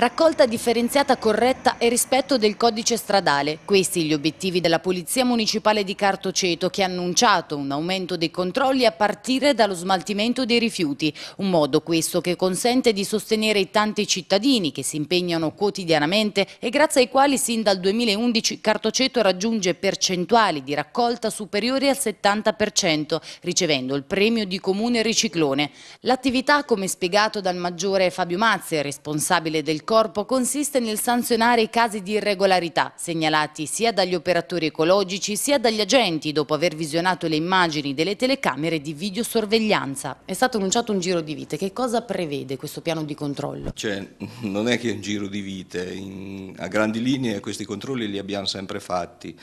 Raccolta differenziata corretta e rispetto del codice stradale. Questi gli obiettivi della Polizia Municipale di Cartoceto che ha annunciato un aumento dei controlli a partire dallo smaltimento dei rifiuti. Un modo questo che consente di sostenere i tanti cittadini che si impegnano quotidianamente e grazie ai quali sin dal 2011 Cartoceto raggiunge percentuali di raccolta superiori al 70% ricevendo il premio di comune riciclone. L'attività, come spiegato dal maggiore Fabio Mazzi, responsabile del corpo consiste nel sanzionare i casi di irregolarità segnalati sia dagli operatori ecologici sia dagli agenti dopo aver visionato le immagini delle telecamere di videosorveglianza. È stato annunciato un giro di vite. Che cosa prevede questo piano di controllo? Cioè, non è che è un giro di vite. In, a grandi linee questi controlli li abbiamo sempre fatti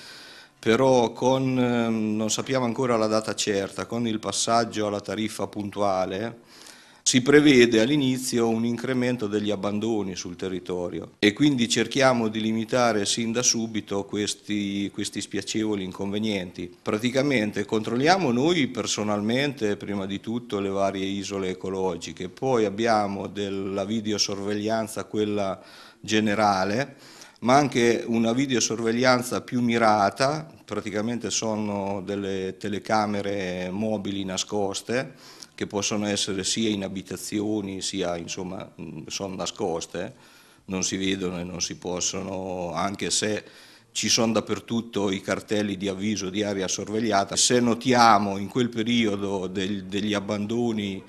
però con, ehm, non sappiamo ancora la data certa, con il passaggio alla tariffa puntuale si prevede all'inizio un incremento degli abbandoni sul territorio e quindi cerchiamo di limitare sin da subito questi, questi spiacevoli inconvenienti. Praticamente controlliamo noi personalmente prima di tutto le varie isole ecologiche, poi abbiamo della videosorveglianza quella generale ma anche una videosorveglianza più mirata, praticamente sono delle telecamere mobili nascoste che possono essere sia in abitazioni sia insomma sono nascoste, non si vedono e non si possono, anche se ci sono dappertutto i cartelli di avviso di aria sorvegliata. Se notiamo in quel periodo del, degli abbandoni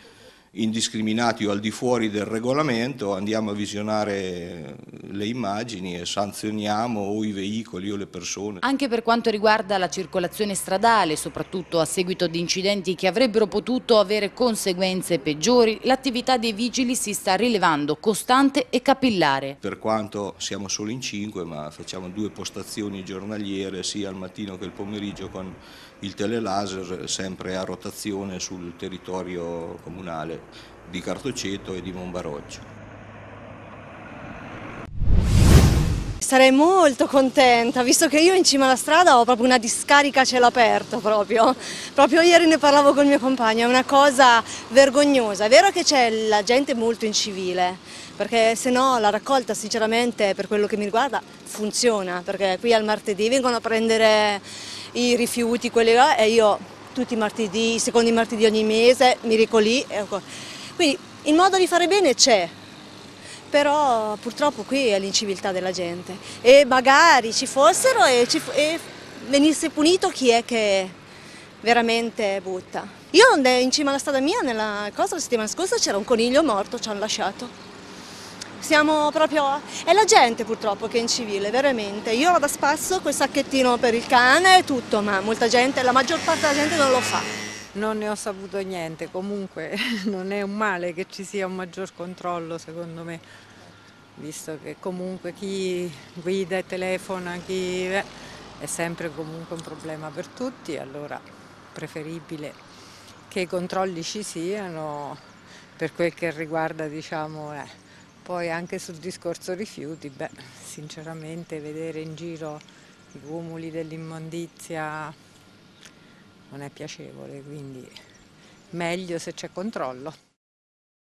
indiscriminati o al di fuori del regolamento, andiamo a visionare le immagini e sanzioniamo o i veicoli o le persone. Anche per quanto riguarda la circolazione stradale, soprattutto a seguito di incidenti che avrebbero potuto avere conseguenze peggiori, l'attività dei vigili si sta rilevando costante e capillare. Per quanto siamo solo in cinque, ma facciamo due postazioni giornaliere sia al mattino che il pomeriggio con il telelaser sempre a rotazione sul territorio comunale di Cartoceto e di Monbaroggio. Sarei molto contenta, visto che io in cima alla strada ho proprio una discarica a cielo aperto proprio. Proprio ieri ne parlavo con il mio compagno, è una cosa vergognosa. È vero che c'è la gente molto incivile, perché se no la raccolta sinceramente per quello che mi riguarda funziona, perché qui al martedì vengono a prendere i rifiuti, quelli là, e io tutti i martedì, i secondi martedì ogni mese, mi Miricoli. lì. Quindi il modo di fare bene c'è, però purtroppo qui è l'inciviltà della gente e magari ci fossero e, ci, e venisse punito chi è che veramente butta. Io in cima alla strada mia, nella cosa la settimana scorsa, c'era un coniglio morto, ci hanno lasciato. Siamo proprio... è la gente purtroppo che è incivile, veramente. Io vado a spesso col sacchettino per il cane e tutto, ma molta gente, la maggior parte della gente non lo fa. Non ne ho saputo niente, comunque non è un male che ci sia un maggior controllo secondo me, visto che comunque chi guida e telefona, chi... Eh, è sempre comunque un problema per tutti, allora preferibile che i controlli ci siano per quel che riguarda diciamo... Eh poi anche sul discorso rifiuti, beh, sinceramente vedere in giro i cumuli dell'immondizia non è piacevole, quindi meglio se c'è controllo.